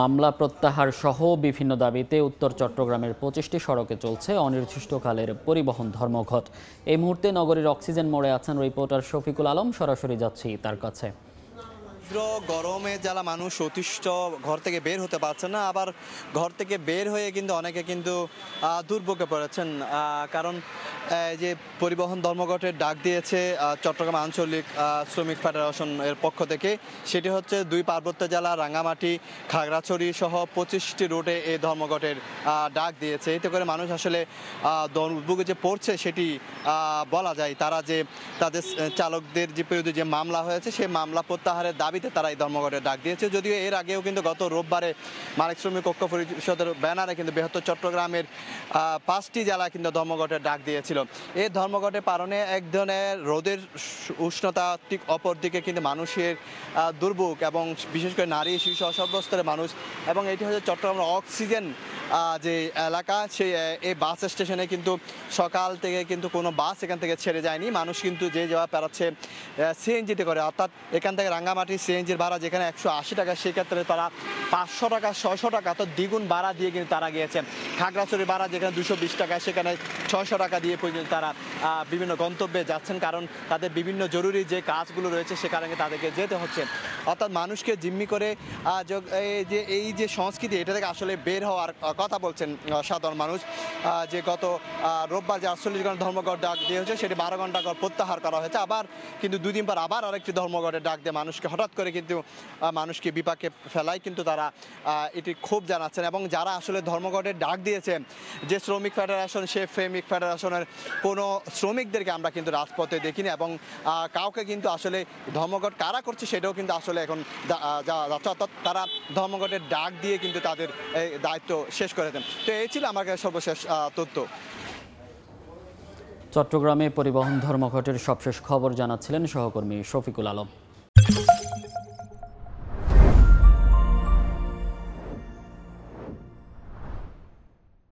মামলা প্রত্যাহার সহ বিভিন্ন দাবিতে উত্তর চট্টগ্রামের পঁচিশটি সড়কে চলছে অনির্দিষ্টকালের পরিবহন ধর্মঘট এই মুহূর্তে নগরীর অক্সিজেন মোড়ে আছেন রিপোর্টার শফিকুল আলম সরাসরি যাচ্ছি তার কাছে গরমে যারা মানুষ অতিষ্ঠ ঘর থেকে বের হতে পারছে না আবার ঘর থেকে বের হয়ে কিন্তু অনেকে কিন্তু দুর্ভোগে পড়েছেন কারণ যে পরিবহন ধর্মঘটের ডাক দিয়েছে চট্টগ্রাম আঞ্চলিক শ্রমিক ফেডারেশনের পক্ষ থেকে সেটি হচ্ছে দুই পার্বত্য জেলা রাঙামাটি খাগড়াছড়ি সহ পঁচিশটি রুটে এই ধর্মঘটের ডাক দিয়েছে এতে করে মানুষ আসলে দুর্ভোগে যে পড়ছে সেটি বলা যায় তারা যে তাদের চালকদের যে বিরুদ্ধে যে মামলা হয়েছে সেই মামলা প্রত্যাহারের দাবিতে তারা এই ধর্মঘটের ডাক দিয়েছে যদিও এর আগেও কিন্তু গত রোববারে মালিক শ্রমিক ঐক্য পরিষদের ব্যানারে কিন্তু বৃহত্তর চট্টগ্রামের পাঁচটি জেলা কিন্তু ধর্মঘটের ডাক দিয়েছিল এই ধর্মঘটের কারণে এক ধরনের রোদের উষ্ণতা ঠিক অপরদিকে কিন্তু মানুষের দুর্ভোগ এবং বিশেষ করে নারী শিশু অসভ্যস্তরের মানুষ এবং এটি হচ্ছে চট্টগ্রামের অক্সিজেন যে এলাকা সেই এই বাস স্টেশনে কিন্তু সকাল থেকে কিন্তু কোনো বাস এখান থেকে ছেড়ে যায়নি মানুষ কিন্তু যে যাওয়া পেরাচ্ছে সিএনজিতে করে অর্থাৎ এখান থেকে রাঙ্গামাটি সিএনজির ভাড়া যেখানে একশো আশি টাকা সেক্ষেত্রে তারা পাঁচশো টাকা ছশো টাকা তো দ্বিগুণ ভাড়া দিয়ে কিন্তু তারা গিয়েছেন খাগড়াছড়ি ভাড়া যেখানে দুশো বিশ টাকা সেখানে ছশো টাকা দিয়ে পর্যন্ত তারা বিভিন্ন গন্তব্যে যাচ্ছেন কারণ তাদের বিভিন্ন জরুরি যে কাজগুলো রয়েছে সে কারণে তাদেরকে যেতে হচ্ছে অর্থাৎ মানুষকে জিম্মি করে যে এই যে সংস্কৃতি এটা থেকে আসলে বের হওয়ার কথা বলছেন সাধারণ মানুষ যে গত রোববার যে আটচল্লিশ ঘন্টা ধর্মঘট ডাক দিয়ে হয়েছে সেটি বারো ঘন্টা ঘর প্রত্যাহার করা হয়েছে আবার কিন্তু দুদিন পর আবার আরেকটি ধর্মঘটের ডাক দিয়ে মানুষকে হঠাৎ করে কিন্তু মানুষকে বিপাকে ফেলায় কিন্তু তারা এটি খুব জানাচ্ছেন এবং যারা আসলে ধর্মঘটের ডাক দিয়েছে যে শ্রমিক ফেডারেশন সে শ্রমিক ফেডারেশনের কোনো শ্রমিকদেরকে আমরা কিন্তু রাজপথে দেখিনি এবং কাউকে কিন্তু আসলে ধর্মঘট কারা করছে সেটাও কিন্তু আসলে এখন যাচ্ছে অর্থাৎ তারা ধর্মঘটের ডাক দিয়ে কিন্তু তাদের এই দায়িত্ব শেষ করে দেন তো এই ছিল আমার কাছে সর্বশেষ তথ্য চট্টগ্রামে পরিবহন ধর্মঘটের সবশেষ খবর জানাচ্ছিলেন সহকর্মী শফিকুল আলম